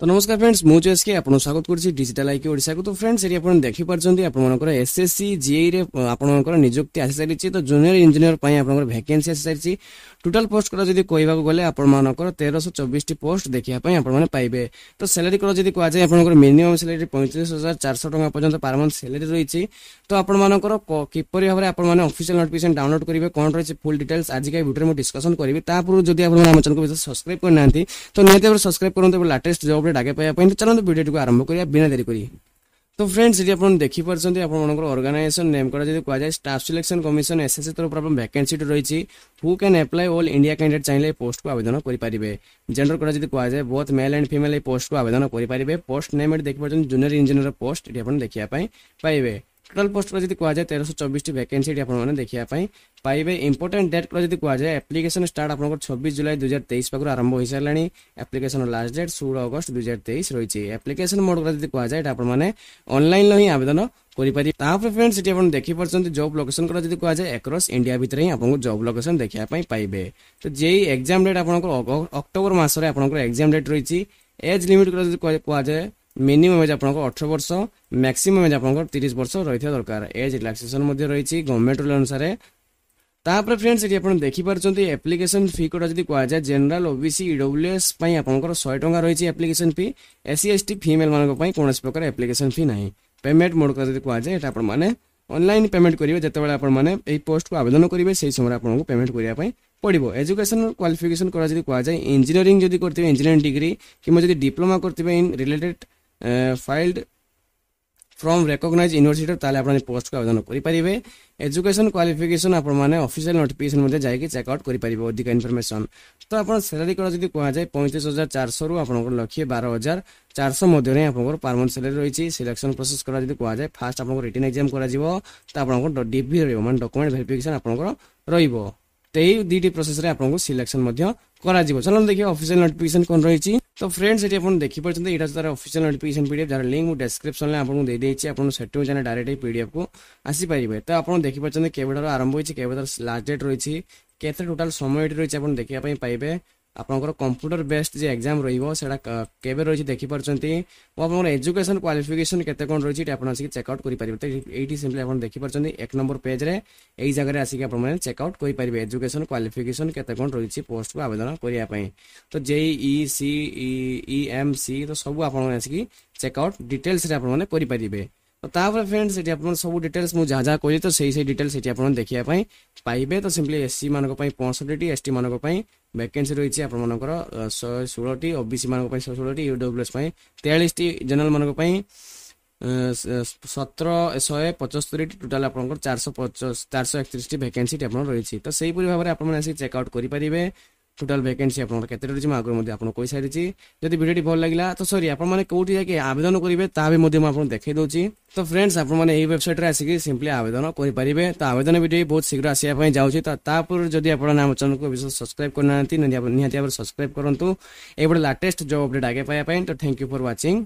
তো নমস্কার ফ্রেন্ডস মু এসকে আপনার স্বাগত করছি ডিজিটাল আইকি ওড়িশাকে তো ফ্রেন্ডস এটি আপনার দেখিপার আপনার এসএসসি জিআইরে আপনার নিযুক্তি আসিসারিছি তো জুনিয়র ইঞ্জিনিয়র পাই আপনার ভ্যাকেন্সি আসিসারিছি টোটাল পোস্ট করা যদি কহবাক গেলে আপনার তেরশহ চবিশটি পোস্ট দেখা আপনার পাইবে তো স্যালারি করা যদি কুযায় আপনার মিনিমম স্যালারি পঁয়ত্রিশ হাজার চারশো টাকা পর্যন্ত পার মন্থ স্যালারি রয়েছে তো আপনার কিপর ভাবে আপনার অফিসিয়াল নোটিফিকেশন ডাউনলোড করবে কোণ রয়েছে ফুল ডিটেলস আজকে ভিডিওরে মু ডিসকসন করবি তা পূর্ব যদি আপনার আমার চ্যানেল সবসক্রাইব করে না তো নিহতি ভাবে সবসক্রাইব করতে লেটেস্ট জব ଅପଡ଼େଟ୍ ଆଗେ ପାଇବା ପାଇଁ ଚାଲନ୍ତୁ ଭିଡ଼ିଓଟିକୁ ଆରମ୍ଭ କରିବା ବିନା ଦେରି କରି তো ফ্রেন্ডস এটি আপনার দেখিপারছেন আপনার অর্গানাইজেসন নেম করা যদি কুযায় স্টাফ সিলেকশন কমিশন এসএসসি তরফ আপনার ভ্যাকেন্সিটি রয়েছে who can apply all India candidate চাইলে এই পোস্টক আবেদন করে জেন্ডর করা যদি কুযায় বোথ মেল অ্যান্ড ফিমেল এই পোস্টক আবেদন করে পোস্ট নেম এটি দেখিপারছেন জুনিয়র ইঞ্জিনিয়ার পোস্ট এটি আপনার দেখা পাইবে ଟୋଟାଲ୍ ପୋଷ୍ଟ ଯଦି କୁହାଯାଏ ତେରଶହ ଚବିଶଟି ଭ୍ୟାକେନ୍ସି ଏଠି ଆପଣମାନେ ଦେଖିବା ପାଇଁ ପାଇବେ ଇମ୍ପୋର୍ଟାଣ୍ଟ ଡେଟ୍ ଯଦି କୁହାଯାଏ ଆପ୍ଲିକେସନ୍ ଷ୍ଟାର୍ଟ ଆପଣଙ୍କର ଛବିଶ ଜୁଲାଇ ଦୁଇହଜାର ତେଇଶ ପାଖରୁ ଆରମ୍ଭ ହୋଇସାରିଲାଣି ଆପ୍ଲିକେସନ୍ ଲାଷ୍ଟ ଡେଟ୍ ଷୋହଳ ଅଗଷ୍ଟ ଦୁଇହଜାର ତେଇଶ ରହିଛି ଆପ୍ଲିକେସନ୍ ମୋଡ଼ ଯଦି କୁହାଯାଏ ଏଇଟା ଆପଣମାନେ ଅନଲାଇନ୍ର ହିଁ ଆବେଦନ କରିପାରିବେ ତାପରେ ଫ୍ରେଣ୍ଡ ସେଠି ଆପଣ ଦେଖିପାରୁଛନ୍ତି ଜବ୍ ଲୋକେସନ୍ କଥା ଯଦି କୁହାଯାଏ ଏକ୍ରସ୍ ଇଣ୍ଡିଆ ଭିତରେ ହିଁ ଆପଣଙ୍କୁ ଜବ୍ ଲୋକେସନ୍ ଦେଖିବା ପାଇଁ ପାଇବେ ତ ଯେଇ ଏକ୍ଜାମ୍ ଡେଟ୍ ଆପଣଙ୍କର ଅକ୍ଟୋବର ମାସରେ ଆପଣଙ୍କର ଏକ୍ଜାମ୍ ଡେଟ୍ ରହିଛି ଏଜ୍ ଲିମିଟ୍ ଯଦି କୁହାଯାଏ ମିନିମମ୍ ଏଜ୍ ଆପଣଙ୍କର ଅଠର ବର୍ଷ ମ୍ୟାକ୍ସିମମ୍ ଏଜ୍ ଆପଣଙ୍କର ତିରିଶ ବର୍ଷ ରହିଥିବା ଦରକାର ଏଜ୍ ରିଲାକ୍ସେସନ୍ ମଧ୍ୟ ରହିଛି ଗଭର୍ଣ୍ଣମେଣ୍ଟ ରୁଲ୍ ଅନୁସାରେ ତାପରେ ଫ୍ରେଣ୍ଡସ୍ ଏଠି ଆପଣ ଦେଖିପାରୁଛନ୍ତି ଆପ୍ଲିକେସନ୍ ଫି କୋଟା ଯଦି କୁହାଯାଏ ଜେନେରାଲ୍ ଓବିସି ଇଡବ୍ଲ୍ୟୁଏସ୍ ପାଇଁ ଆପଣଙ୍କର ଶହେ ଟଙ୍କା ରହିଛି ଆପ୍ଲିକେସନ୍ ଫି ଏସ୍ସି ଏସ୍ଟି ଫିମେଲ୍ମାନଙ୍କ ପାଇଁ କୌଣସି ପ୍ରକାର ଆପ୍ଲିକେସନ୍ ଫି ନାହିଁ ପେମେଣ୍ଟ ମୋଡ଼ କଥା ଯଦି କୁହାଯାଏ ଏଇଟା ଆପଣମାନେ ଅନଲାଇନ୍ ପେମେଣ୍ଟ କରିବେ ଯେତେବେଳେ ଆପଣମାନେ ଏହି ପୋଷ୍ଟକୁ ଆବେଦନ କରିବେ ସେହି ସମୟରେ ଆପଣଙ୍କୁ ପେମେଣ୍ଟ କରିବା ପାଇଁ ପଡ଼ିବ ଏଜୁକେସନ୍ କ୍ୱାଲିଫିକେସନ୍ କରା ଯଦି କୁହାଯାଏ ଇଞ୍ଜିନିୟରିଂ ଯଦି କରିଥିବେ ଇଞ୍ଜିନିୟରିଂ ଡିଗ୍ରୀ କିମ୍ବା ଯଦି ଡିପ୍ଲୋମା କରିଥିବେ in related field from recognised university ତାହେଲେ ଆପଣ ପୋଷ୍ଟକୁ ଆବେଦନ କରିପାରିବେ ଏଜୁକେସନ୍ କ୍ୱାଲିଫିକେସନ୍ ଆପଣମାନେ ଅଫିସିଆଲ୍ ନୋଟିଫିକେସନ୍ ମଧ୍ୟ ଯାଇକି ଚେକ୍ଆଉଟ୍ କରିପାରିବେ ଅଧିକ ଇନଫର୍ମେସନ୍ ତ ଆପଣ ସାଲାରୀ କର ଯଦି କୁହାଯାଏ ପଇଁତିରିଶ ହଜାର ଚାରିଶହରୁ ଆପଣଙ୍କର ଲକ୍ଷେ ବାର ହଜାର ଚାରିଶହ ମଧ୍ୟରେ ଆପଣଙ୍କର ପରମାନେଣ୍ଟ ସାଲାରୀ ରହିଛି ସିଲେକ୍ସନ୍ ପ୍ରୋସେସ୍ କରା ଯଦି କୁହାଯାଏ ଫାର୍ଷ୍ଟ ଆପଣଙ୍କର ରିଟର୍ନ ଏକ୍ଜାମ୍ କରାଯିବ ତ ଆପଣଙ୍କର ଡିଭି ରହିବ ମାନେ ଡକୁମେଣ୍ଟ ଭେରିଫିକେସନ୍ ଆପଣଙ୍କର ରହିବ এই দুইটি প্রসেসরে আপনার সিলেকশন করা চলুন দেখি অফিসিয়াল নোটিফিকেশন কোন রয়েছে তো ফ্রেন্ডস এটি আপনার দেখিপাচ্ছেন এটা তার অফিসিয়াল নোটিফিকেশন পিডিএফ যার লিঙ্ক ডেসক্রিপশন আপনার দিয়ে দিয়েছি আপনার সেটু জানে ডাইরেক্ট এই পিডিএফ কু আসিপারে তো আপনার দেখিপাচ্ছেন কেবে ঠার আরম্ভ হয়েছে কেবে তার লাস্ট ডেট রয়েছে কেতে টোটাল সময় এটি রয়েছে আপনার দেখা পাইবে ଆପଣଙ୍କର କମ୍ପ୍ୟୁଟର ବେସ୍ଡ ଯେ ଏକ୍ଜାମ୍ ରହିବ ସେଇଟା କେବେ ରହିଛି ଦେଖିପାରୁଛନ୍ତି ଓ ଆପଣଙ୍କର ଏଜୁକେସନ୍ କ୍ୱାଲିଫିକେସନ୍ କେତେ କ'ଣ ରହିଛି ଏଠି ଆପଣ ଆସିକି ଚେକ୍ଆଉଟ୍ କରିପାରିବେ ତ ଏଇଠି ସିମ୍ପଲି ଆପଣ ଦେଖିପାରୁଛନ୍ତି ଏକ ନମ୍ବର ପେଜ୍ରେ ଏଇ ଜାଗାରେ ଆସିକି ଆପଣମାନେ ଚେକ୍ଆଉଟ୍ କରିପାରିବେ ଏଜୁକେସନ୍ କ୍ୱାଲିଫିକେସନ୍ କେତେ କ'ଣ ରହିଛି ପୋଷ୍ଟକୁ ଆବେଦନ କରିବା ପାଇଁ ତ JE E C E M C ତ ସବୁ ଆପଣମାନେ ଆସିକି ଚେକ୍ଆଉଟ୍ ଡିଟେଲ୍ସରେ ଆପଣମାନେ କରିପାରିବେ তাপরে ফ্রেন্ডস এটি আপনার সব ডিটেলস মু যা যা কইলি তো সেই সেই ডিটেলস এটি আপনার দেখিয়া পাই পাইবে তো সিম্পলি এসসি মানক পাই 65টি এসটি মানক পাই ভ্যাকেন্সি রয়েছে আপনার 116টি ওবিসি মানক পাই 116টি ইউডব্লুএস পাই 43টি জেনারেল মানক পাই ସତର ଶହେ ପଞ୍ଚସ୍ତରୀଟି ଟୋଟାଲ୍ ଆପଣଙ୍କର ଚାରିଶହ ପଚାଶ ଚାରିଶହ ଏକତିରିଶଟି ଭ୍ୟାକେନ୍ସିଟି ଆପଣଙ୍କର ରହିଛି ତ ସେହିପରି ଭାବରେ ଆପଣମାନେ ଆସି ଚେକ୍ ଆଉଟ୍ କରିପାରିବେ ଟୋଟାଲ ଭ୍ୟାକେନ୍ସି ଆପଣଙ୍କର କେତେ ରହିଛି ମୁଁ ଆଗରୁ ମଧ୍ୟ ଆପଣଙ୍କୁ କହିସାରିଛି ଯଦି ଭିଡ଼ିଓଟି ଭଲ ଲାଗିଲା ତ ସରି ଆପଣମାନେ କେଉଁଠି ଯାଇକି ଆବେଦନ କରିବେ ତାହା ବି ମଧ୍ୟ ମୁଁ ଆପଣଙ୍କୁ ଦେଖାଇ ଦେଉଛି ତ ଫ୍ରେଣ୍ଡସ୍ ଆପଣମାନେ ଏହି ୱେବସାଇଟ୍ରେ ଆସିକି ସିମ୍ପଲି ଆବେଦନ କରିପାରିବେ ତ ଆବେଦନ ଭିଡ଼ିଓ ବହୁତ ଶୀଘ୍ର ଆସିବା ପାଇଁ ଯାଉଛି ତ ତାପରେ ଯଦି ଆପଣ ଆମ ଚ୍ୟାନେଲକୁ ବିଶେଷ ସବସ୍କ୍ରାଇବ କରିନାହାନ୍ତି ନିହାତି ଭାବରେ ସବସ୍କ୍ରାଇବ କରନ୍ତୁ ଏଇଭଳି ଲାଟେଷ୍ଟ ଜବ୍ ଅପଡେଟ୍ ଆଗେ ପାଇବା ପାଇଁ ତ ଥ୍ୟାଙ୍କ ୟୁ ଫର୍ ୱାଚିଂ